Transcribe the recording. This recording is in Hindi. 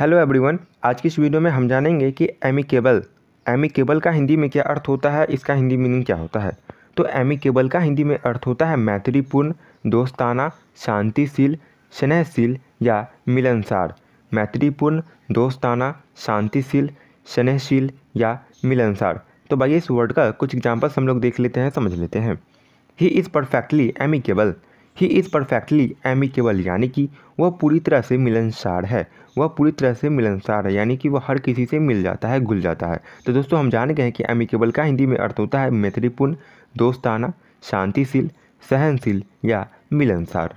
हेलो एवरीवन आज की इस वीडियो में हम जानेंगे कि एमिकेबल एमिकेबल का हिंदी में क्या अर्थ होता है इसका हिंदी मीनिंग क्या होता है तो एमिकेबल का हिंदी में अर्थ होता है मैत्रीपूर्ण दोस्ताना शांतिशील स्नेहशील या मिलनसार मैत्रीपूर्ण दोस्ताना शांतिशील स्नेहशील या मिलनसार तो भाई इस वर्ड का कुछ एग्जाम्पल्स हम लोग देख लेते हैं समझ लेते हैं he is perfectly amicable he is perfectly amicable यानी कि वह पूरी तरह से मिलनसार है वह पूरी तरह से मिलनसार है यानी कि वह हर किसी से मिल जाता है घुल जाता है तो दोस्तों हम जान गए हैं कि एमिकेबल का हिंदी में अर्थ होता है मैत्रीपूर्ण दोस्ताना शांतिशील सहनशील या मिलनसार